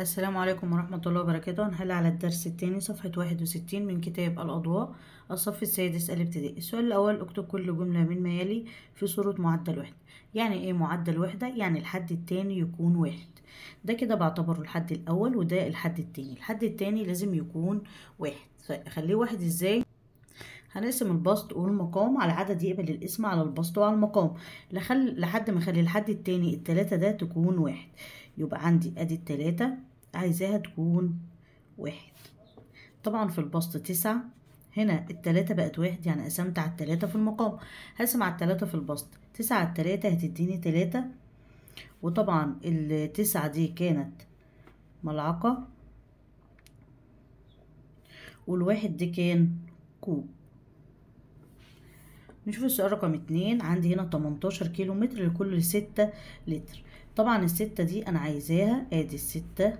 السلام عليكم ورحمة الله وبركاته هنحل على الدرس التاني صفحة واحد وستين من كتاب الأضواء الصف السادس الابتدائي السؤال الأول اكتب كل جملة مما يلي في صورة معدل واحد يعني ايه معدل وحدة؟ يعني الحد التاني يكون واحد ده كده بعتبره الحد الأول وده الحد التاني الحد التاني لازم يكون واحد خليه واحد ازاي؟ هنقسم البسط والمقام على عدد يقبل الاسم على البسط وعلى المقام لحد ما اخلي الحد التاني التلاتة ده تكون واحد يبقى عندي ادي التلاتة عايزاها تكون واحد طبعا في البسط تسعة هنا التلاتة بقت واحد يعني قسمت على التلاتة في المقام هقسم على التلاتة في البسط تسعة على التلاتة هتديني تلاتة وطبعا التسعة دي كانت ملعقة والواحد دي كان كوب نشوف السؤال رقم اتنين عندي هنا تمنتاشر كيلو متر لكل ستة لتر طبعا الستة دي انا عايزاها ادي الستة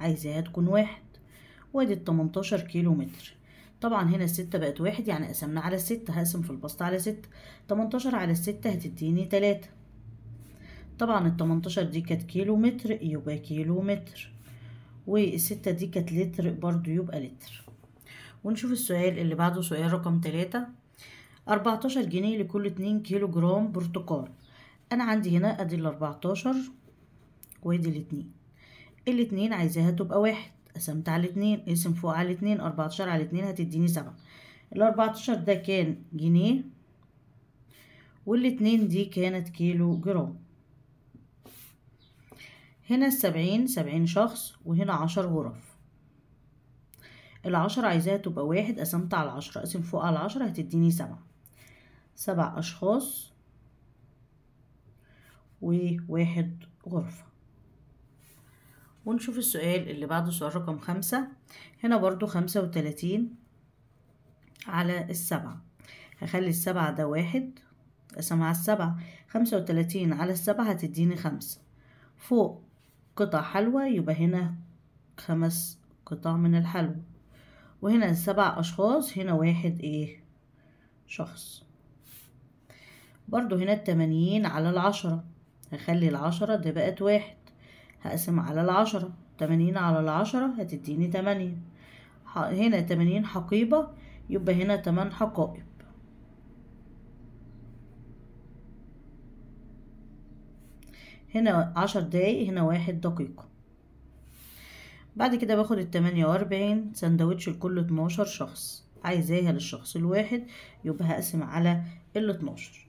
عايزاها تكون واحد وادي التمنتاشر كيلو متر طبعا هنا الستة بقت واحد يعني قسمنا على الستة هقسم في البسطة على ستة تمنتاشر على الستة هتديني تلاتة طبعا التمنتاشر دي كانت كيلو متر يبقى كيلو متر والستة دي كانت لتر برضو يبقى لتر ونشوف السؤال اللي بعده سؤال رقم تلاتة أربعتاشر جنيه لكل اتنين كيلو جرام برتقال أنا عندي هنا أدي الأربعتاشر وأدي الاتنين الاتنين عايزاها تبقى واحد قسمت على الاتنين اقسم فوق على الاتنين اربعتاشر على الاتنين هتديني سبعة الاربعتاشر ده كان جنيه والاتنين دي كانت كيلو جرام هنا السبعين سبعين شخص وهنا عشر غرف العشرة عايزاها تبقى واحد قسمت على العشرة اقسم فوق على العشرة هتديني سبعة سبع أشخاص وواحد غرفة ونشوف السؤال اللي بعده سؤال رقم خمسة هنا برضو خمسة وتلاتين على السبعة هخلي السبعة ده واحد قسم على السبعة خمسة وتلاتين على السبعة هتديني خمسة فوق قطع حلوى يبقى هنا خمس قطع من الحلوى وهنا سبع أشخاص هنا واحد إيه شخص برضو هنا التمانين على العشرة هخلي العشرة دي بقت واحد هقسم على العشرة تمانين على العشرة هتديني تمانية هنا تمانين حقيبة يبقى هنا تمن حقائب هنا عشر دقايق هنا واحد دقيقة بعد كده باخد التمانية واربعين سندوتش لكل اتناشر شخص عايزاها للشخص الواحد يبقى هقسم على الاتناشر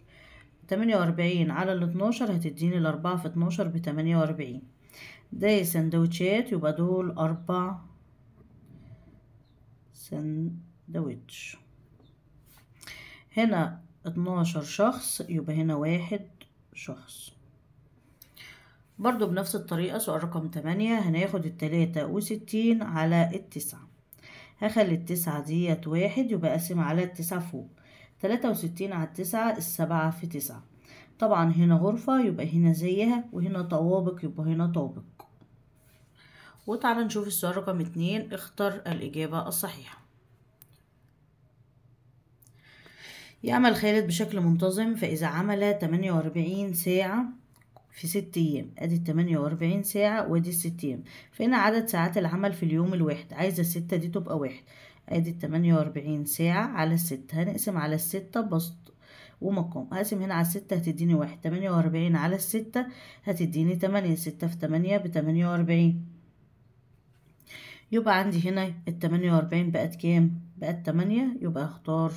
تمانية واربعين على الاتناشر هتديني الاربعة في اتناشر بتمانية واربعين زي سندوتشات يبقى دول أربع سندوتش هنا اتناشر شخص يبقى هنا واحد شخص برضو بنفس الطريقة سؤال رقم تمانية هناخد التلاتة وستين على التسعة هخلي التسعة ديت واحد يبقى أقسم على التسعة فوق تلاتة وستين على التسعة السبعة في تسعة طبعا هنا غرفة يبقى هنا زيها وهنا طوابق يبقى هنا طابق وتعالى نشوف السؤال رقم اتنين اختر الإجابة الصحيحة يعمل خالد بشكل منتظم فإذا عمل 48 ساعة في ست أيام أدي التمانية وأربعين ساعة وأدي الست أيام فهنا عدد ساعات العمل في اليوم الواحد عايزة الستة دي تبقى واحد أدي التمانية وأربعين ساعة على الستة هنقسم على الستة بسط ومقام هقسم هنا على الستة هتديني واحد تمانية وأربعين على الستة هتديني تمانية ستة في تمانية بتمانية وأربعين يبقى عندي هنا التمانية وأربعين بقت كام بقت تمانية يبقى اختار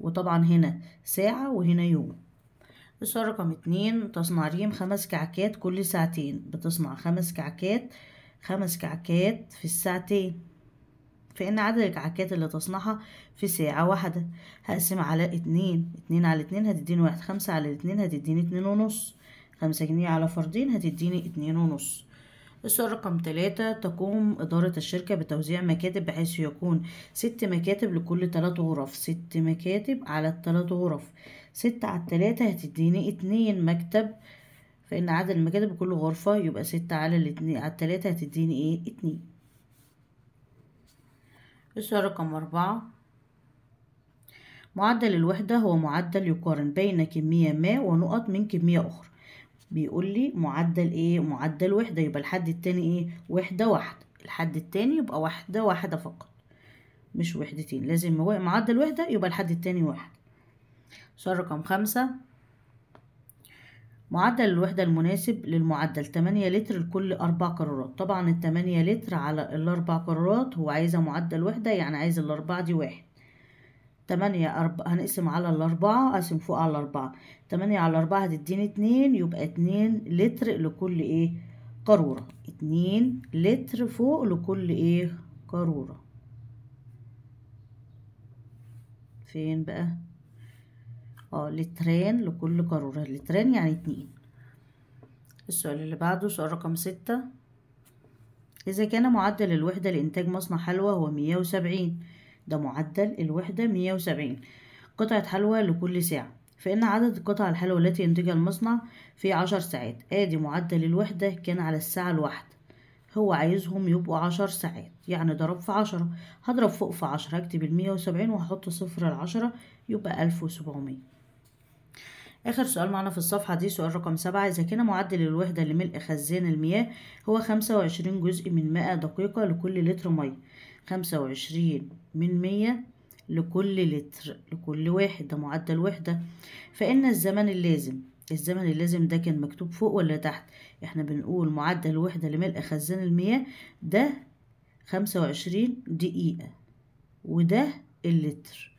وطبعا هنا ساعة وهنا يوم السؤال رقم اتنين تصنع ريم خمس كعكات كل ساعتين بتصنع خمس كعكات خمس كعكات في الساعتين فإن عدد الكعكات اللي تصنعها في ساعة واحدة هقسم على اتنين اتنين على اتنين هتديني واحد خمسة على اتنين هتديني اتنين ونص خمسة جنيه على فردين هتديني اتنين ونص السؤال رقم ثلاثة تقوم إدارة الشركة بتوزيع مكاتب بحيث يكون ست مكاتب لكل تلات غرف ست مكاتب على التلات غرف ست على التلاتة هتديني اتنين مكتب فإن عدد المكاتب لكل غرفة يبقى ست على الاتنين على التلاتة هتديني ايه اتنين السؤال رقم أربعة معدل الوحدة هو معدل يقارن بين كمية ما ونقط من كمية أخرى بيقول لي معدل ايه معدل وحده يبقى الحد التاني ايه وحده واحده الحد التاني يبقى واحده واحده فقط مش وحدتين لازم هو معدل وحده يبقى الحد التاني واحد سؤال رقم خمسة معدل الوحدة المناسب للمعدل 8 لتر لكل أربع قرارات طبعا 8 لتر على الأربع قرارات هو عايزة معدل وحدة يعني عايز الأربعة دي واحد تمانية أربعة هنقسم على الأربعة أقسم فوق على الأربعة تمانية على أربعة هتديني اتنين يبقى اتنين لتر لكل إيه قارورة اتنين لتر فوق لكل إيه قارورة فين بقى اه لترين لكل قارورة لترين يعني اتنين السؤال اللي بعده سؤال رقم ستة إذا كان معدل الوحدة لإنتاج مصنع حلوى هو مية وسبعين ده معدل الوحدة 170 قطعة حلوى لكل ساعة فإن عدد القطع الحلوى التي ينتجها المصنع في عشر ساعات آدي معدل الوحدة كان على الساعة الواحدة هو عايزهم يبقوا عشر ساعات يعني ضرب في عشرة هضرب فوق في عشرة هكتب المية وسبعين وهحط صفر العشرة يبقى ألف وسبعمية آخر سؤال معنا في الصفحة دي سؤال رقم سبعة إذا كان معدل الوحدة لملء خزان المياه هو خمسة وعشرين جزء من مائة دقيقة لكل لتر مية خمسة وعشرين من مية لكل لتر لكل واحد ده معدل وحدة فإن الزمن اللازم الزمن اللازم ده كان مكتوب فوق ولا تحت احنا بنقول معدل وحدة لملء خزان المياه ده خمسة وعشرين دقيقة وده اللتر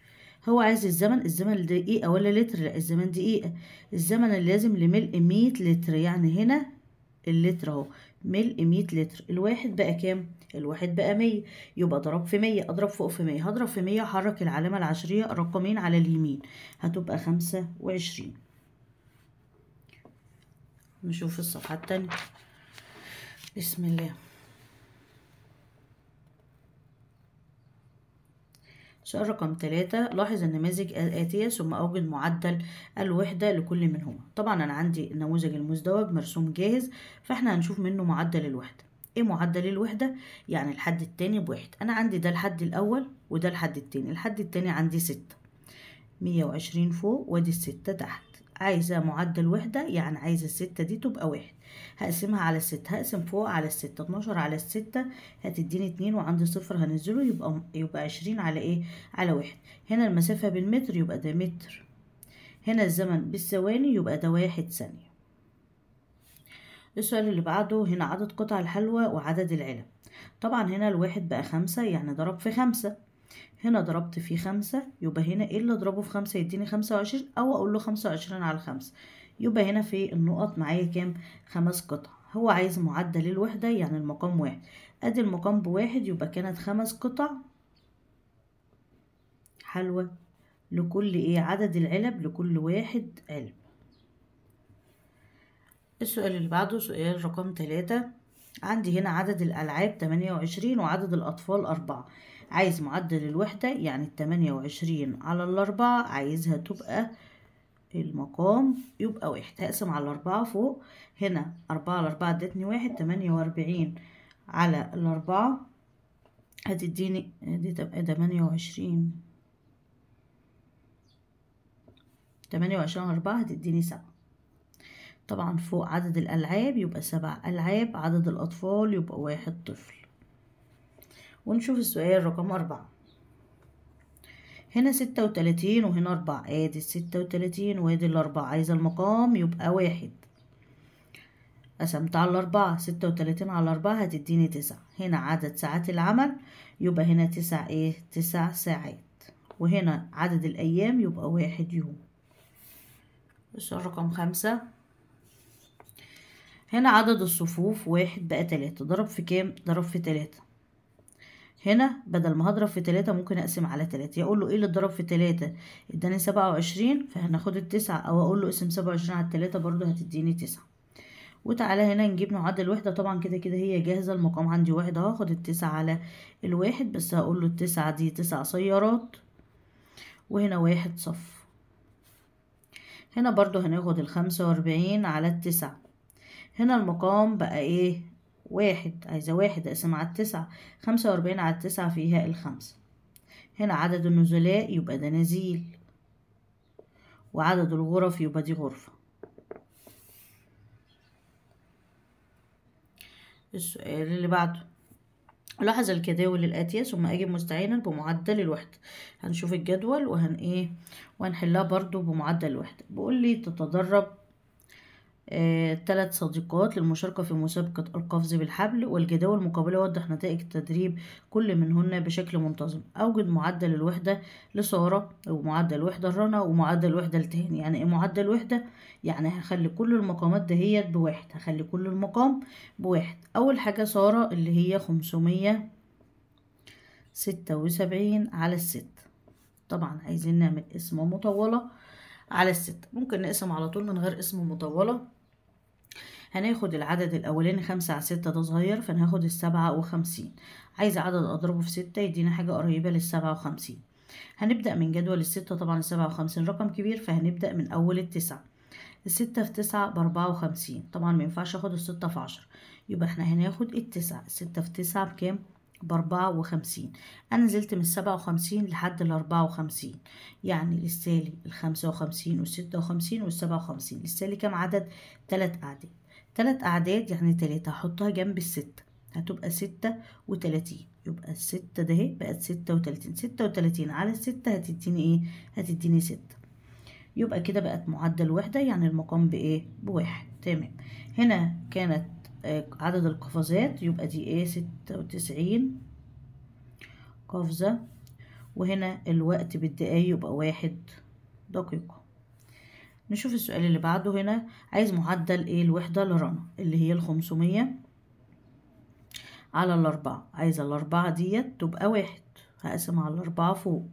هو عايز الزمن الزمن دقيقة ولا لتر لا الزمن دقيقة الزمن اللازم لملء مية لتر يعني هنا اللتر اهو ملء مية لتر الواحد بقى كام الواحد بقى مية يبقى ضرب في مية اضرب فوق في مية هضرب في مية هحرك العلامة العشرية رقمين على اليمين هتبقى خمسة وعشرين نشوف الصفحة التانية بسم الله سؤال رقم ثلاثة لاحظ النماذج الآتية ثم أوجد معدل الوحدة لكل منهما طبعا أنا عندي النموذج المزدوج مرسوم جاهز فإحنا هنشوف منه معدل الوحدة ايه معدل الوحدة يعني الحد التاني بواحد انا عندي ده الحد الاول وده الحد التاني الحد التاني عندي ستة مية وعشرين فوق وادي الستة تحت عايزة معدل وحدة يعني عايزة الستة دي تبقى واحد هقسمها على الستة هقسم فوق على الستة اتناشر على الستة هتديني اتنين وعندي صفر هنزله يبقى يبقى عشرين على ايه على واحد هنا المسافة بالمتر يبقى ده متر هنا الزمن بالثواني يبقى ده واحد ثانية السؤال اللي بعده هنا عدد قطع الحلوى وعدد العلب طبعا هنا الواحد بقى خمسة يعني ضرب في خمسة هنا ضربت في خمسة يبقى هنا ايه اللي اضربه في خمسة يديني خمسة وعشرين او اقول له خمسة وعشرين على خمسة يبقى هنا في النقط معايا كام خمس قطع هو عايز معدل الوحدة يعني المقام واحد ادي المقام بواحد يبقى كانت خمس قطع حلوى لكل ايه عدد العلب لكل واحد علب السؤال اللي بعده سؤال رقم تلاتة عندي هنا عدد الألعاب تمانية وعشرين وعدد الأطفال أربعة عايز معدل الوحدة يعني التمانية وعشرين على الأربعة عايزها تبقى المقام يبقى واحد هقسم على الأربعة فوق هنا أربعة على أربعة ادتني واحد تمانية وأربعين على الأربعة هتديني دي تبقى تمانية وعشرين تمانية وعشرين على أربعة هتديني سبعة طبعا فوق عدد الألعاب يبقى سبع ألعاب عدد الأطفال يبقى واحد طفل ونشوف السؤال رقم أربعة هنا ستة وتلاتين وهنا أربعة آدي الستة وتلاتين وادي الأربعة عايزة المقام يبقى واحد قسمت على الأربعة ستة وتلاتين على الأربعة هتديني تسعة هنا عدد ساعات العمل يبقى هنا تسع إيه تسع ساعات وهنا عدد الأيام يبقى واحد يوم السؤال رقم خمسة هنا عدد الصفوف واحد بقى تلاتة ضرب في كام ضرب في تلاتة هنا بدل ما هضرب في تلاتة ممكن اقسم على تلاتة يقول له ايه اللي اتضرب في تلاتة اداني سبعة وعشرين فهناخد التسعة او اقول له اقسم سبعة وعشرين على التلاتة برضو هتديني تسعة وتعالى هنا نجيب نعدل الوحدة طبعا كده كده هي جاهزة المقام عندي واحد هاخد التسعة على الواحد بس هقول له التسعة دي تسع سيارات وهنا واحد صف هنا برضو هناخد الخمسة واربعين على التسعة هنا المقام بقى ايه واحد عايزة واحد اقسم على التسعة خمسة واربعين على التسعة فيها الخمسة هنا عدد النزلاء يبقى ده نزيل وعدد الغرف يبقى دي غرفة السؤال اللي بعده لاحظ الجداول الآتية ثم أجب مستعينا بمعدل الوحدة هنشوف الجدول وهن إيه وهنحلها برضو بمعدل الوحدة بقول لي تتدرب ثلاث آه، صديقات للمشاركة في مسابقة القفز بالحبل والجداول مقابلة وضح نتائج تدريب كل منهن بشكل منتظم أوجد معدل الوحدة لسارة ومعدل الوحدة لرنا ومعدل الوحدة لتهاني يعني إيه معدل الوحدة يعني هخلي كل المقامات دهيت بواحد هخلي كل المقام بواحد أول حاجة سارة اللي هي خمسمية ستة وسبعين على الست طبعا عايزين نعمل اسم مطولة على الست ممكن نقسم على طول من غير اسم مطولة هناخد العدد الاولاني خمسة على ستة ده صغير هاخد السبعة وخمسين عايزة عدد اضربه في ستة يدينا حاجة قريبة للسبعة وخمسين هنبدأ من جدول الستة طبعا السبعة وخمسين رقم كبير فهنبدأ من أول التسعة الستة في تسعة بأربعة وخمسين طبعا مينفعش اخد الستة في عشر يبقى احنا هناخد التسعة الستة في تسعة بكام؟ بأربعة وخمسين أنا نزلت من السبعة وخمسين لحد الأربعة وخمسين يعني للسالي الخمسة وخمسين والستة وخمسين والسبعة وخمسين للسالي كام عدد؟ تلات أعداد تلات أعداد يعني تلاتة هحطها جنب الستة هتبقى ستة وتلاتين يبقى الستة ده بقت ستة وتلاتين ستة وتلاتين على الستة هتديني ايه هتديني ستة يبقى كده بقت معدل وحدة يعني المقام بايه بواحد تمام هنا كانت آه، عدد القفزات يبقى دي ايه ستة وتسعين قفزة وهنا الوقت بالدقايق يبقى واحد دقيقة نشوف السؤال اللي بعده هنا عايز معدل ايه الوحدة لرنا اللي هي الخمسمية على الأربعة عايز الأربعة ديت تبقى واحد هقسم على الأربعة فوق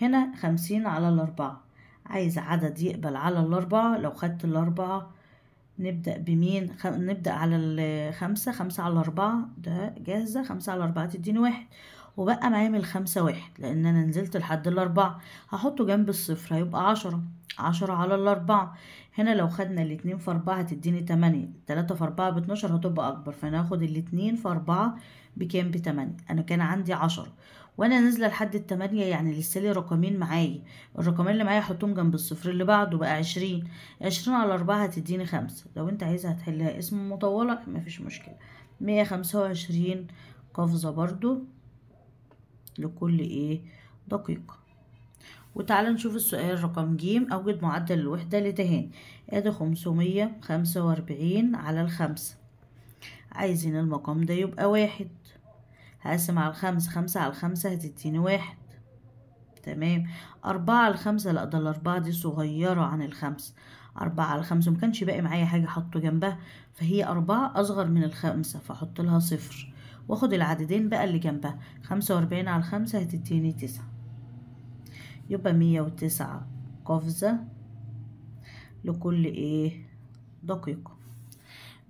هنا خمسين على الأربعة عايز عدد يقبل على الأربعة لو خدت الأربعة نبدأ بمين خ... نبدأ على الخمسة خمسة على الأربعة ده جاهزة خمسة على الأربعة تديني واحد وبقى معايا من الخمسة واحد لأن أنا نزلت لحد الأربعة هحطه جنب الصفر هيبقى عشرة عشرة على الأربعة هنا لو خدنا الاتنين في أربعة هتديني تمانية تلاتة في أربعة باتناشر هتبقى أكبر هاخد الاتنين في أربعة بكام بتمانية أنا كان عندي عشرة وأنا نازلة لحد التمانية يعني لسه لي رقمين معايا الرقمين اللي معايا هحطهم جنب الصفر اللي بعده بقى عشرين عشرين على أربعة هتديني خمسة لو أنت عايزها هتحلها اسم مطولة مفيش مشكلة مية خمسة وعشرين قفزة برضو لكل ايه دقيقة وتعالى نشوف السؤال رقم ج أوجد معدل الوحدة لدهان ادي خمسمية خمسة وأربعين على الخمسة عايزين المقام ده يبقى واحد هقسم على الخمسة خمسة على الخمسة هتديني واحد تمام أربعة على الخمسة لأ ده الأربعة دي صغيرة عن الخمسة أربعة على خمسة مكانش باقي معايا حاجة أحطه جنبها فهي أربعة أصغر من الخمسة فأحط لها صفر واخد العددين بقى اللي جنبها خمسة وأربعين على خمسة هتديني تسعة يبقى مية وتسعة قفزة لكل ايه دقيقة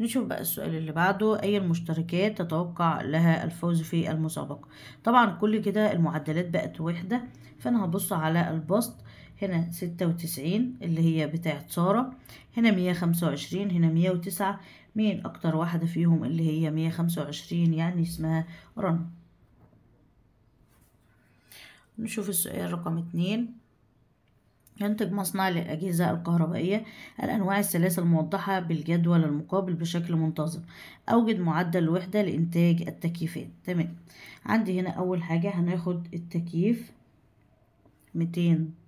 نشوف بقى السؤال اللي بعده أي المشتركات تتوقع لها الفوز في المسابقة طبعا كل كده المعدلات بقت وحدة فأنا هبص على البسط هنا ستة وتسعين اللي هي بتاعة سارة هنا مية خمسة وعشرين هنا مية وتسعة مين أكتر واحدة فيهم اللي هي مية خمسة وعشرين يعني اسمها رنا نشوف السؤال رقم اتنين ينتج مصنع للأجهزة الكهربائية الأنواع الثلاثة الموضحة بالجدول المقابل بشكل منتظم أوجد معدل وحدة لإنتاج التكييفات تمام عندي هنا أول حاجة هناخد التكييف ميتين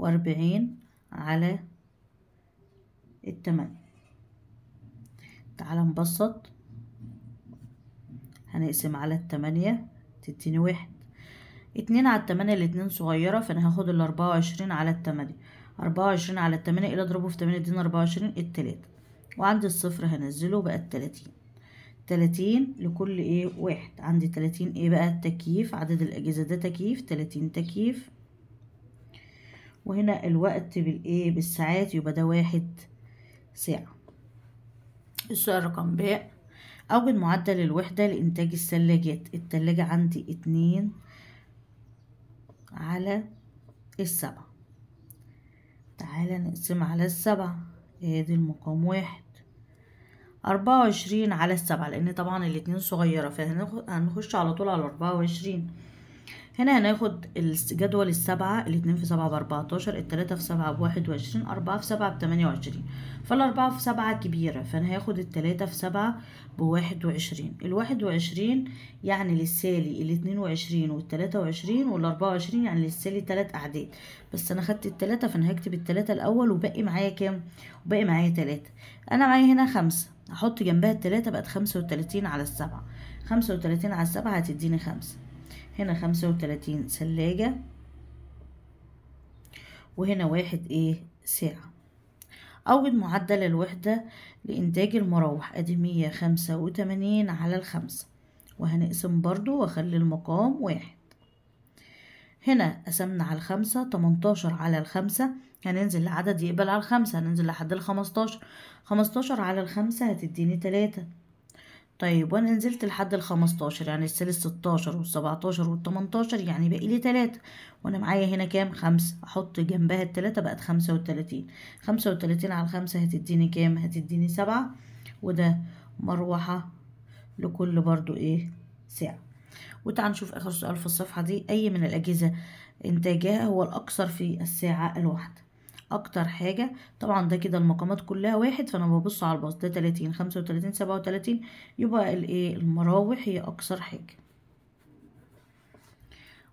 وأربعين على التمانية تعالى نبسط هنقسم على التمانية تديني واحد اتنين على التمانية الاتنين صغيرة فأنا هاخد الأربعة وعشرين على التمانية أربعة وعشرين على التمانية إلى إيه أضربه في تمانية اديني أربعة وعشرين التلاتة وعندي الصفر هنزله بقى التلاتين تلاتين لكل ايه واحد عندي تلاتين ايه بقى التكييف عدد الأجهزة ده تكييف تلاتين تكييف وهنا الوقت بالايه بالساعات يبقى ده واحد ساعة السؤال رقم ب أوجد معدل الوحدة لإنتاج الثلاجات التلاجة عندي اتنين على السبعة تعالى نقسم على السبعة ادي المقام واحد أربعة وعشرين على السبعة لأن طبعا الاتنين صغيرة فهنخش على طول على أربعة وعشرين هنا هناخد الجدول السبعة الاتنين في سبعة باربعتاشر التلاتة في سبعة بواحد وعشرين أربعة في سبعة بتمانية وعشرين فالأربعة في سبعة كبيرة فأنا هاخد التلاتة في سبعة بواحد وعشرين الواحد وعشرين يعني للسالي الاتنين وعشرين والتلاتة وعشرين والأربعة وعشرين يعني للسالي تلات أعداد بس أنا خدت التلاتة فأنا هكتب التلاتة الأول وباقي معايا كام؟ وباقي معايا تلاتة أنا معايا هنا خمسة هحط جنبها التلاتة بقت خمسة وتلاتين على السبعة خمسة وتلاتين على السبعة هتديني خمسة هنا خمسة وتلاتين ثلاجة وهنا واحد ايه ساعة أوجد معدل الوحدة لإنتاج المروح أدي مية خمسة وتمانين على الخمسة وهنقسم برضو وأخلي المقام واحد هنا قسمنا على الخمسة تمنتاشر على الخمسة هننزل لعدد يقبل على الخمسة هننزل لحد الخمستاشر خمستاشر على الخمسة هتديني تلاتة طيب وانا نزلت لحد 15 يعني السيل الستاشر وال 18 يعني باقي لي تلاتة وانا معايا هنا كام خمسة احط جنبها التلاتة بقت خمسة 35 خمسة على خمسة هتديني كام هتديني سبعة وده مروحة لكل برضو ايه ساعة وتعال نشوف اخر سؤال في الصفحة دي اي من الاجهزة انتاجها هو الاكثر في الساعة الواحدة اكتر حاجه طبعا ده كده المقامات كلها واحد فانا ببص على الباص ده تلاتين خمسة وتلاتين سبعة وتلاتين يبقى الايه المراوح هي اكثر حاجه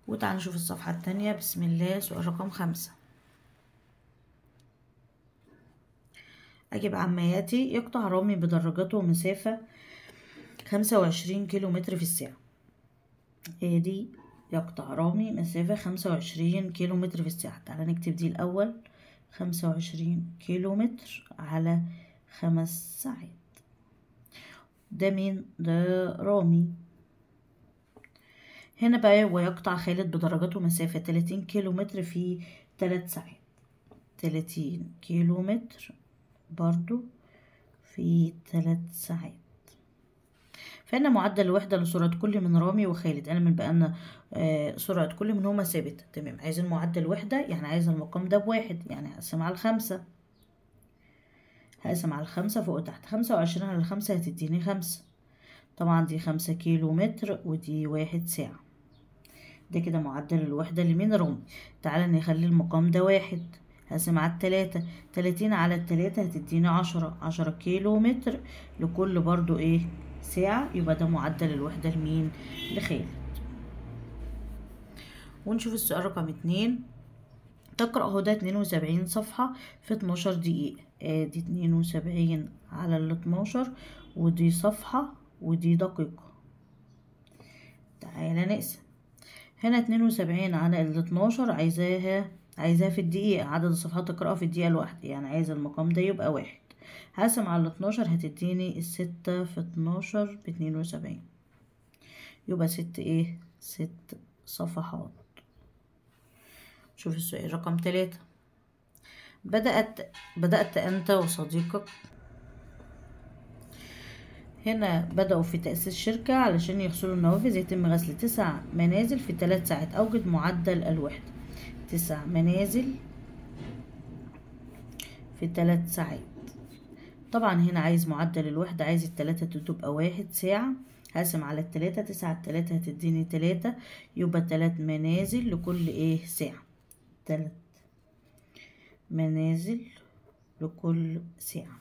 وتعالى نشوف الصفحه التانية بسم الله سؤال رقم خمسة أجب عمياتي يقطع رامي بدرجته مسافة خمسة وعشرين كيلو متر في الساعة هي دي يقطع رامي مسافة خمسة وعشرين كيلو متر في الساعة تعالى نكتب دي الأول خمسة وعشرين كيلومتر على خمس ساعات ده مين ده رامي هنا بقى ويقطع خالد بدرجته مسافة كيلو كيلومتر في تلات ساعات كيلو كيلومتر برضو في تلات ساعات فإن معدل الوحدة لسرعة كل من رامي وخالد أنا من بأن آه، سرعة كل منهما ثابت تمام عايزين معدل وحدة يعني عايز المقام ده بواحد يعني هقسم على الخمسة هقسم على الخمسة فوق تحت خمسة وعشرين على خمسة هتديني خمسة طبعا دي خمسة كيلو متر ودي واحد ساعة ده كده معدل الوحدة لمين رامي تعالى نخلي المقام ده واحد هقسم على التلاتة تلاتين على التلاتة هتديني عشرة عشرة كيلو متر لكل برضو ايه ساعة يبقى ده معدل الوحدة لمين لخالد ونشوف السؤال رقم اتنين تقرأ هدى اتنين وسبعين صفحة في اتناشر دقيقة ادي آه، اتنين وسبعين على الاتناشر ودي صفحة ودي دقيقة تعالى نقسم هنا اتنين وسبعين على الاتناشر عايزاها عايزاها في الدقيقة عدد الصفحات تقرأها في الدقيقة الواحدة يعني عايز المقام ده يبقى واحد هقسم على 12 هتديني الستة في اتناشر باتنين وسبعين يبقى ست ايه ست صفحات شوف السؤال رقم تلاتة بدأت بدأت أنت وصديقك هنا بدأوا في تأسيس شركة علشان يغسلوا النوافذ يتم غسل تسع منازل في ثلاث ساعات أوجد معدل الوحدة تسع منازل في ثلاث ساعات طبعا هنا عايز معدل الوحدة عايز التلاتة تبقى واحد ساعة هقسم على التلاتة تسعة التلاتة هتديني تلاتة يبقى تلات منازل لكل ايه ساعة تلات منازل لكل ساعة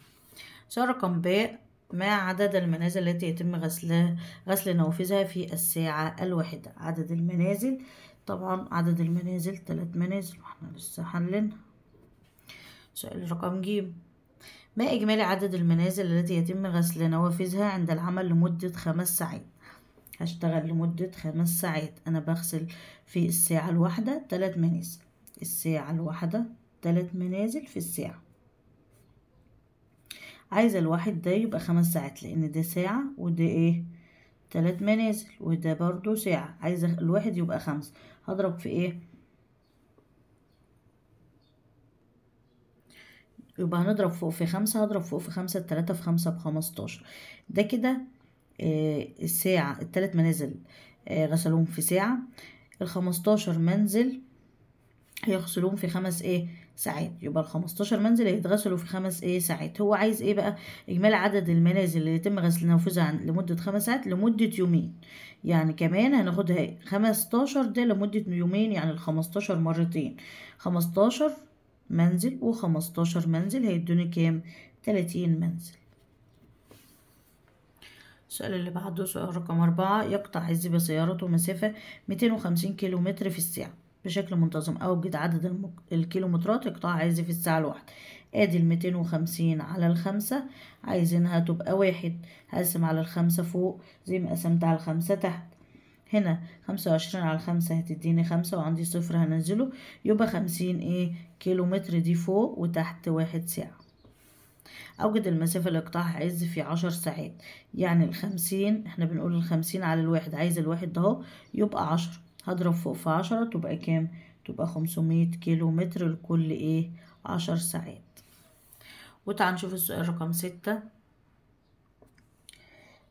سؤال رقم باء ما عدد المنازل التي يتم غسلها غسل نوافذها في الساعة الواحدة عدد المنازل طبعا عدد المنازل تلات منازل واحنا لسه حلنا سؤال رقم ج ما إجمالي عدد المنازل التي يتم غسل نوافذها عند العمل لمدة خمس ساعات هشتغل لمدة خمس ساعات أنا بغسل في الساعة الواحدة تلات منازل الساعة الواحدة تلات منازل في الساعة عايزة الواحد ده يبقى خمس ساعات لأن ده ساعة وده إيه تلات منازل وده برضو ساعة عايزة الواحد يبقى خمس هضرب في إيه يبقى هنضرب فوق في خمسة هضرب فوق في خمسة تلاتة في خمسة بخمستاشر ده كده آه، الساعة التلات منازل آه، غسلوهم في ساعة الخمستاشر منزل هيغسلوهم في خمس ايه ساعات يبقى الخمستاشر منزل هيتغسلوا في خمس ايه ساعات هو عايز ايه بقى اجمالي عدد المنازل اللي يتم غسل نافذة لمدة خمس ساعات لمدة يومين يعني كمان هناخدها إيه؟ خمستاشر ده لمدة يومين يعني الخمستاشر مرتين خمستاشر منزل وخمستاشر منزل هيدوني كام تلاتين منزل السؤال اللي بعده سؤال رقم أربعة يقطع حزب بسيارته مسافة ميتين وخمسين كيلو متر في الساعة بشكل منتظم أوجد عدد المك... الكيلومترات يقطعها عايز في الساعة الواحدة ادي الميتين وخمسين على الخمسة عايزينها تبقى واحد هقسم على الخمسة فوق زي ما قسمت على الخمسة تحت هنا خمسة وعشرين على خمسة هتديني خمسة وعندي صفر هنزله يبقى خمسين ايه كيلو متر دي فوق وتحت واحد ساعة أوجد المسافة لقطاع عز في عشر ساعات يعني الخمسين احنا بنقول الخمسين على الواحد عايز الواحد ده اهو يبقى عشرة هضرب فوق في عشرة تبقى كام تبقى خمسمية كيلو متر لكل ايه عشر ساعات وتعال نشوف السؤال رقم ستة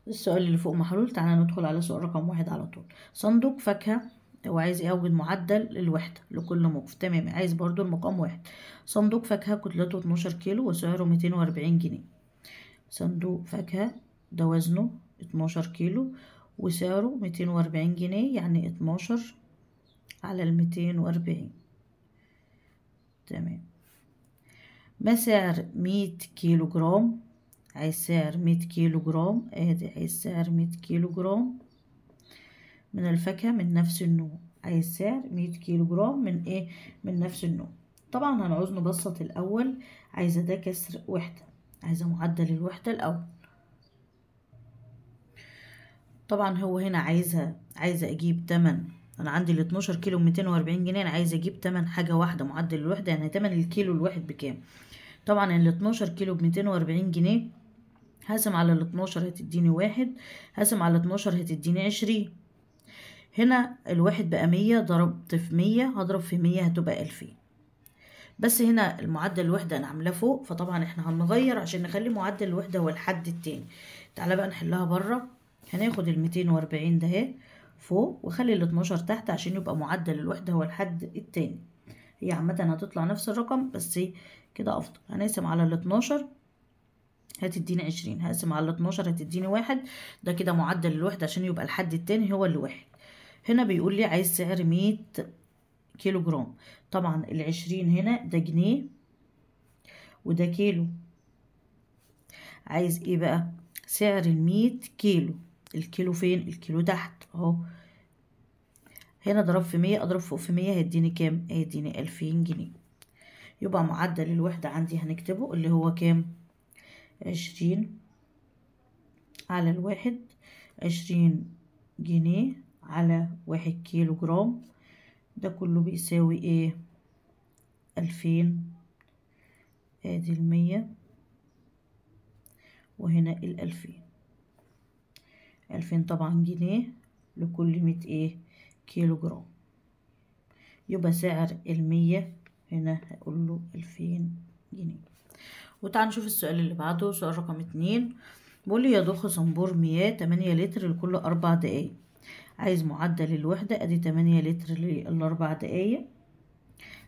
السؤال اللي فوق محلول تعالى ندخل على سؤال رقم واحد على طول صندوق فاكهة وعايز يوجد معدل الوحدة لكل موقف تمام عايز برضو المقام واحد صندوق فاكهة كتلته اتناشر كيلو وسعره ميتين واربعين جنيه صندوق فاكهة ده وزنه اتناشر كيلو وسعره ميتين واربعين جنيه يعني اتناشر على الميتين واربعين تمام ما سعر 100 كيلو جرام هيسعر مية كيلو جرام ادي هيسعر مية كيلو جرام من الفاكهة من نفس النوع سعر مية كيلو جرام من ايه من نفس النوع طبعا هنعوز نبسط الاول عايزة ده كسر وحدة عايزة معدل الوحدة الاول طبعا هو هنا عايزة عايزة اجيب تمن انا عندي ال 12 كيلو 240 جنيه انا عايزه اجيب تمن حاجه واحده معدل الوحده يعني تمن الكيلو الواحد بكام طبعا ال 12 كيلو ب 240 جنيه هقسم على ال 12 هتديني واحد هقسم على 12 هتديني عشرين هنا الواحد بقى مية ضربت في مية هضرب في مية هتبقى ألفين بس هنا المعدل الوحدة أنا عاملاه فوق فطبعا احنا هنغير عشان نخلي معدل الوحدة هو الحد التاني تعالى بقى نحلها بره هناخد الميتين وأربعين ده فوق وخلي الاتناشر تحت عشان يبقى معدل الوحدة هو الحد التاني هي عامة هتطلع نفس الرقم بس كده أفضل هنقسم على الاتناشر هتديني عشرين هقسم على اتناشر هتديني واحد ده كده معدل الوحدة عشان يبقى الحد التاني هو اللي واحد هنا بيقول لي عايز سعر مية كيلو جرام طبعا العشرين هنا ده جنيه وده كيلو عايز ايه بقى سعر المية كيلو الكيلو فين الكيلو تحت اهو هنا اضرب في مية اضرب فوق في مية هيديني كام هيديني الفين جنيه يبقى معدل الوحدة عندي هنكتبه اللي هو كام عشرين على الواحد عشرين جنيه على واحد كيلو جرام ده كله بيساوي ايه ألفين ادي المية وهنا الألفين ألفين طبعا جنيه لكل مية ايه كيلو جرام يبقى سعر المية هنا هقول له ألفين جنيه وتعال نشوف السؤال اللي بعده سؤال رقم اتنين بيقول لي يضخ صنبور مياه تمانية لتر لكل أربع دقايق عايز معدل الوحدة أدي تمانية لتر للأربع دقايق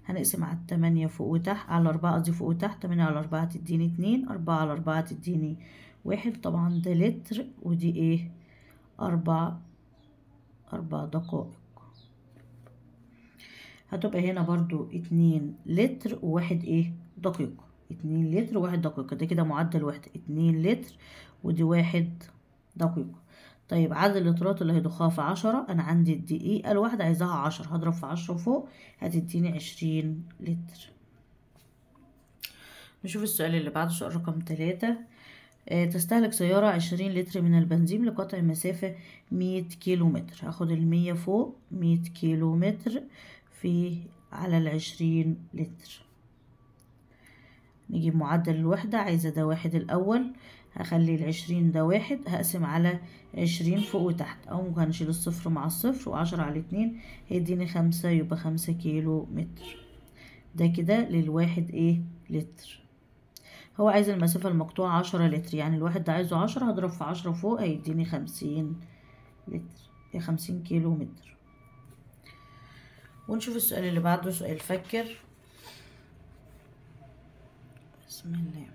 هنقسم على التمانية فوق وتحت على أربعة دي فوق وتحت تمانية على أربعة تديني اتنين أربعة على أربعة تديني واحد طبعا ده لتر ودي ايه أربع أربع دقائق هتبقى هنا برضو اتنين لتر وواحد ايه دقيقة اتنين لتر واحد دقيقة ده كده معدل واحد اتنين لتر ودي واحد دقيقة طيب عدد اللترات اللي هيضخها في عشرة أنا عندي الدقيقة الواحدة عايزاها عشرة هضرب في عشرة فوق هتديني عشرين لتر نشوف السؤال اللي بعده سؤال رقم تلاتة آه، تستهلك سيارة عشرين لتر من البنزين لقطع مسافة مية كيلو متر هاخد المية فوق مية كيلو متر في على العشرين لتر نجيب معدل الوحدة عايزة ده واحد الأول هخلي العشرين ده واحد هقسم على عشرين فوق وتحت أو ممكن نشيل الصفر مع الصفر وعشرة على اتنين هيديني خمسة يبقى خمسة كيلو متر ده كده للواحد إيه لتر هو عايز المسافة المقطوعة عشرة لتر يعني الواحد ده عايزه عشرة هضرب في عشرة فوق هيديني خمسين لتر يا خمسين كيلو متر ونشوف السؤال اللي بعده سؤال فكر بسم الله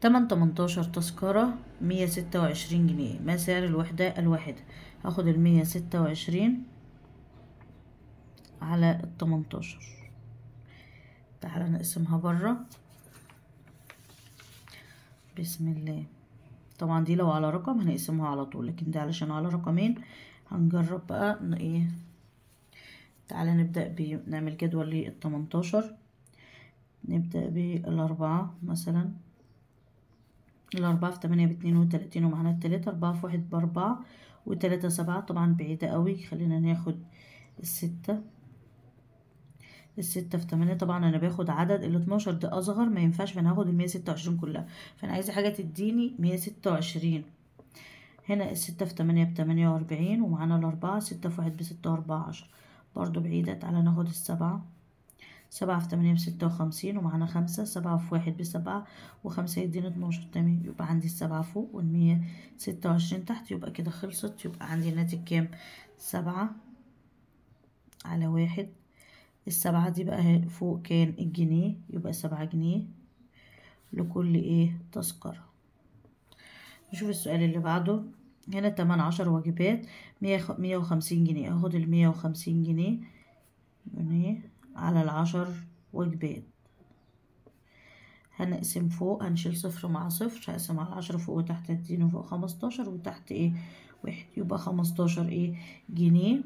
تمن تمنتاشر تذكرة مية ستة وعشرين جنيه ما سعر الوحدة الواحدة هاخد المية ستة وعشرين على التمنتاشر تعالى نقسمها برا بسم الله طبعا دي لو على رقم هنقسمها على طول لكن ده علشان على رقمين هنجرب بقى ايه تعالى نبدأ بنعمل جدول للتمنتاشر نبدأ بالأربعة مثلا الأربعة في تمانية باتنين وتلاتين ومعانا التلاتة أربعة في واحد بأربعة وتلاتة سبعة طبعا بعيدة قوي خلينا ناخد الستة الستة في تمانية طبعا أنا باخد عدد الاتناشر ده أصغر ما ينفعش فأنا هاخد المية ستة وعشرين كلها فأنا عايزة حاجة تديني مية ستة وعشرين هنا الستة في تمانية بتمانية وأربعين ومعانا الأربعة ستة في واحد بستة وأربعة عشر برضو بعيدة تعالى ناخد السبعة سبعة في تمانية بستة وخمسين ومعانا خمسة سبعة في واحد بسبعة وخمسة يدينا اتناشر تمام يبقى عندي السبعة فوق والمية ستة وعشرين تحت يبقى كده خلصت يبقى عندي ناتج كام سبعة على واحد السبعة دي بقى فوق كان الجنيه يبقى سبعة جنيه لكل ايه تذكرة نشوف السؤال اللي بعده هنا تمن عشر واجبات مية وخمسين جنيه هاخد المية وخمسين جنيه جنيه على العشر وجبات هنقسم فوق هنشيل صفر مع صفر هقسم على عشر فوق وتحت هديني وفوق خمستاشر وتحت ايه واحد يبقى خمستاشر ايه جنيه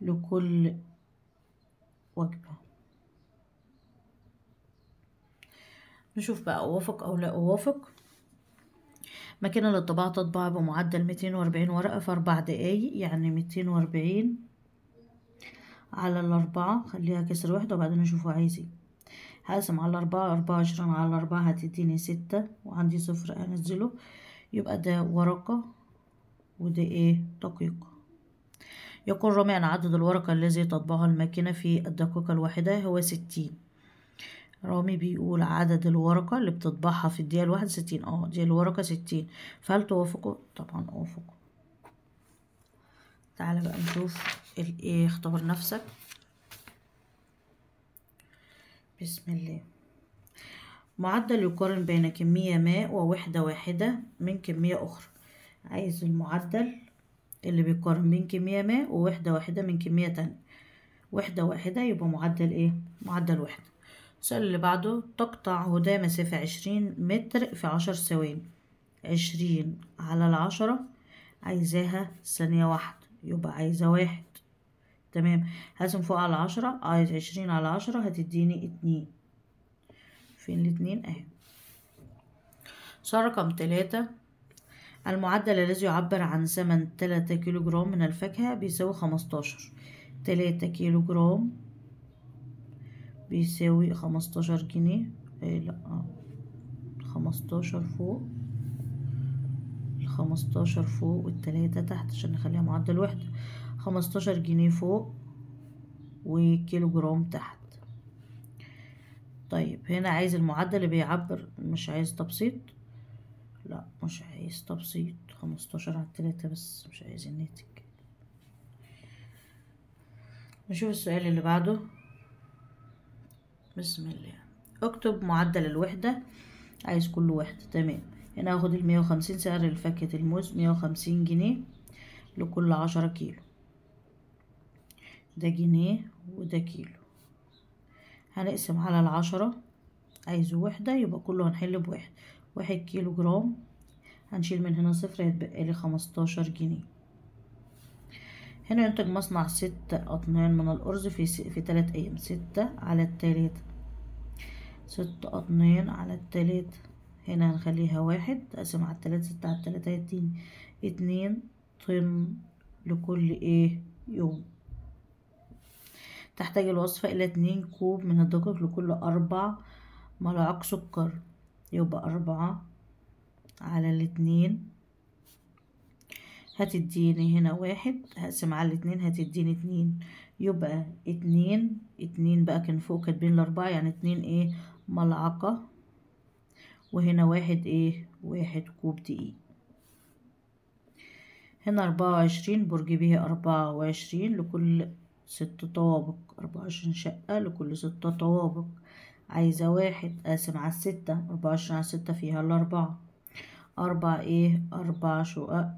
لكل وجبة نشوف بقى أوافق أو لا أوافق مكان للطباعة تطبع بمعدل ميتين وأربعين ورقة في أربع دقايق يعني ميتين وأربعين على الأربعة خليها كسر واحدة وبعدين أشوفه عايز ايه هقسم على الأربعة أربعة عشرين على الأربعة هتديني ستة وعندي صفر أنزله يبقى ده ورقة وده ايه دقيقة يقول رامي أن عدد الورقة الذي تطبعها الماكينة في الدقيقة الواحدة هو ستين رامي بيقول عدد الورقة اللي بتطبعها في الدقيقة الواحدة ستين اه دي الورقة ستين فهل توافقوا؟ طبعا اوافقوا تعالى بقى نشوف الايه اختبر نفسك بسم الله معدل يقارن بين كمية ماء ووحدة واحدة من كمية أخرى عايز المعدل اللي بيقارن بين كمية ماء ووحدة واحدة من كمية تانية وحدة واحدة يبقى معدل ايه؟ معدل وحده السؤال اللي بعده تقطع هدى مسافة عشرين متر في عشر ثواني عشرين على العشرة عايزاها ثانية واحدة يبقى عايزة واحد تمام هقسم فوق على عشرة عايز عشرين على عشرة هتديني اتنين فين الاتنين اهي سؤال رقم تلاتة المعدل الذي يعبر عن ثمن تلاتة كيلو جرام من الفاكهة بيساوي خمستاشر تلاتة كيلو جرام بيساوي خمستاشر جنيه ايه لا خمستاشر فوق خمستاشر فوق والتلاتة تحت عشان نخليها معدل وحدة خمستاشر جنيه فوق وكيلو جرام تحت طيب هنا عايز المعدل اللي بيعبر مش عايز تبسيط لا مش عايز تبسيط خمستاشر على التلاتة بس مش عايز الناتج نشوف السؤال اللي بعده بسم الله اكتب معدل الوحدة عايز كل وحدة تمام هنا يعني هاخد المية وخمسين سعر الفاكهة الموز مية وخمسين جنيه لكل عشرة كيلو ده جنيه وده كيلو هنقسم على العشرة عايزه وحدة يبقى كله هنحل بواحد واحد كيلو جرام هنشيل من هنا صفر هيتبقى لي خمستاشر جنيه هنا ينتج مصنع ست أطنان من الأرز في س... في تلات أيام ستة على التلاتة ست أطنان على التلاتة هنا هنخليها واحد اقسم على التلاتة ستة على التلاتة يديني اتنين طن لكل ايه يوم تحتاج الوصفة الى اتنين كوب من الدقيق لكل اربع ملاعق سكر يبقى اربعة على الاتنين هتديني هنا واحد هقسم على الاتنين هتديني اتنين يبقى اتنين اتنين بقى كان فوق كاتبين الاربعة يعني اتنين ايه ملعقة وهنا واحد ايه واحد كوب دقيق هنا أربعة وعشرين برج بيه أربعة وعشرين لكل ست طوابق أربعة وعشرين شقة لكل ستة طوابق عايزة واحد قاسم على الستة أربعة وعشرين على الستة فيها الأربعة اربعة إيه اربعة شقق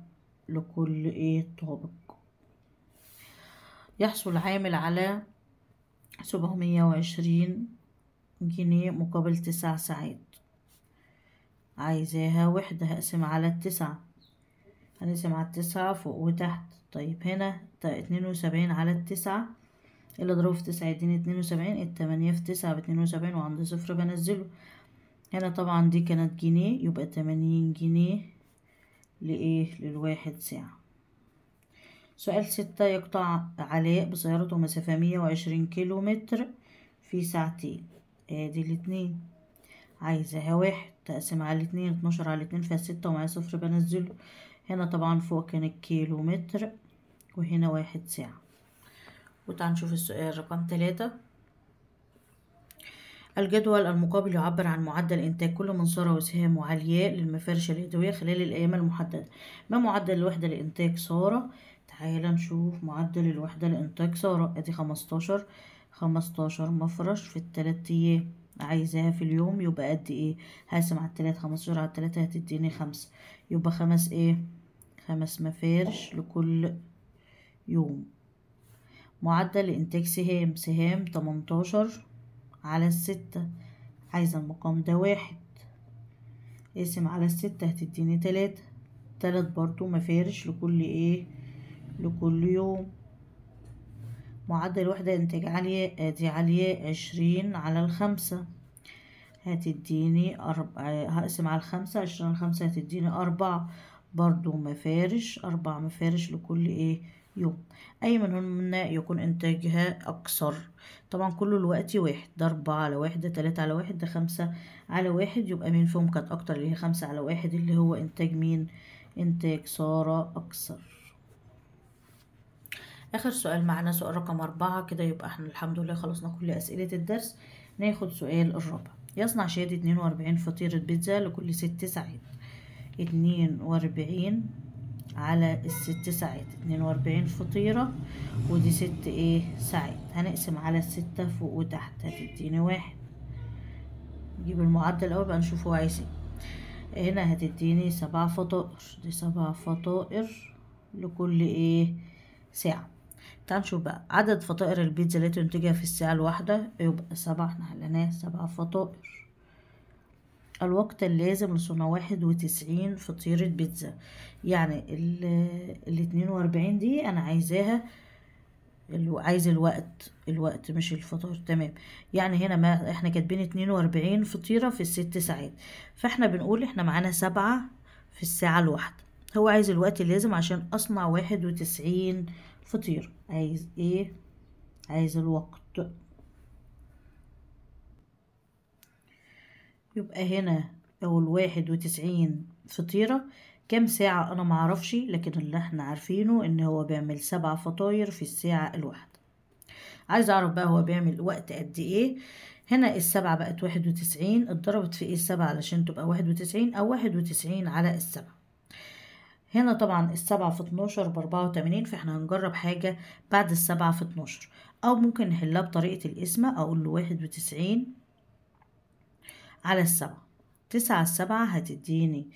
لكل إيه طابق يحصل عامل على سبعمية وعشرين جنيه مقابل تسع ساعات عايزاها وحدة هقسم على التسعة هنقسم على التسعة فوق وتحت طيب هنا اتنين وسبعين على التسعة اللي ضربه في تسعة يديني اتنين وسبعين التمانية في تسعة باتنين وسبعين وعند صفر بنزله هنا طبعا دي كانت جنيه يبقى تمانين جنيه لإيه للواحد ساعة سؤال ستة يقطع علاء بسيارته مسافة مية وعشرين كيلو متر في ساعتين ادي آه، الاتنين عايزاها واحد تقسم على اتنين اتناشر على اتنين فيها ستة ومعايا صفر بنزله هنا طبعا فوق كان الكيلو متر وهنا واحد ساعة وتعال نشوف السؤال رقم تلاتة الجدول المقابل يعبر عن معدل إنتاج كل منصرة وسهام وعلياء للمفارش اليدوية خلال الأيام المحددة ما معدل الوحدة لإنتاج سارة تعال نشوف معدل الوحدة لإنتاج سارة أدي خمستاشر خمستاشر مفرش في التلات أيام عايزاها في اليوم يبقى قد ايه هقسم على التلات خمستاشر على التلاتة هتديني خمسة يبقى خمس ايه خمس مفارش لكل يوم معدل انتاج سهام سهام تمنتاشر على الستة عايزة المقام ده واحد اقسم على الستة هتديني تلاتة تلات برضو مفارش لكل ايه لكل يوم معدل وحدة إنتاج عالية آدي عالية عشرين على الخمسة هتديني أرب... آه، هقسم على الخمسة عشرين على الخمسة هتديني أربعة برضو مفارش أربع مفارش لكل إيه يوم أي منهن يكون إنتاجها أكثر طبعا كله الوقت واحد ده أربعة على واحد ده تلاتة على واحد ده خمسة على واحد يبقى مين فيهم كانت أكتر اللي هي خمسة على واحد اللي هو إنتاج مين إنتاج سارة أكثر اخر سؤال معنا سؤال رقم أربعة كده يبقى احنا الحمد لله خلصنا كل اسئلة الدرس ناخد سؤال الرابع يصنع شادي اتنين واربعين فطيرة بيتزا لكل ست ساعات اتنين واربعين على الست ساعات اتنين واربعين فطيرة ودي ست ايه ساعات هنقسم على الستة فوق وتحت هتديني واحد نجيب المعدل الأول بقى نشوف هو عايز ايه هنا هتديني سبع فطائر دي سبع فطائر لكل ايه ساعة تعال نشوف بقى عدد فطائر البيتزا اللي تنتجها في الساعة الواحدة يبقى سبعة احنا حليناه سبعة فطائر الوقت اللازم لصنع واحد وتسعين فطيرة بيتزا يعني ال الاتنين واربعين دي انا عايزاها عايز الوقت الوقت مش الفطار تمام يعني هنا ما احنا كاتبين اتنين واربعين فطيرة في الست ساعات فاحنا بنقول احنا معانا سبعة في الساعة الواحدة هو عايز الوقت اللازم عشان اصنع واحد وتسعين فطيره عايز ايه عايز الوقت يبقى هنا اول واحد وتسعين فطيرة كام ساعة انا معرفش لكن اللي احنا عارفينه ان هو بيعمل سبع فطاير في الساعة الواحدة عايز اعرف بقى هو بيعمل وقت قد ايه هنا السبعة بقت واحد وتسعين اتضربت في ايه السبعة علشان تبقى واحد وتسعين او واحد وتسعين على السبعة هنا طبعا السبعة في اتناشر باربعة وتمانين فاحنا هنجرب حاجة بعد السبعة في اتناشر أو ممكن نحلها بطريقة القسمة أقول له واحد وتسعين على السبعة تسعة على السبعة هتديني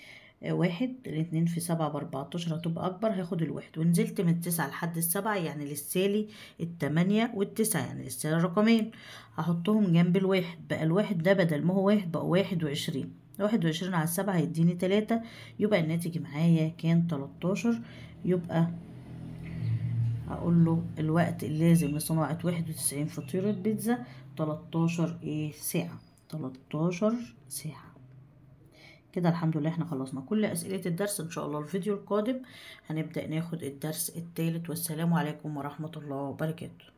آه، واحد الاتنين في سبعة باربعتاشر هتبقى أكبر هاخد الواحد ونزلت من التسعة لحد السبعة يعني للسالي التمانية والتسعة يعني للسالي الرقمين هحطهم جنب الواحد بقى الواحد ده بدل ما هو واحد بقى واحد وعشرين واحد وعشرين على سبعة هيديني تلاتة يبقى الناتج معايا كان تلاتاشر يبقى هقول له الوقت اللازم لصناعة واحد وتسعين فطيرة بيتزا تلاتاشر ايه ساعة تلاتاشر ساعة كده الحمد لله احنا خلصنا كل اسئلة الدرس ان شاء الله الفيديو القادم هنبدأ ناخد الدرس التالت والسلام عليكم ورحمة الله وبركاته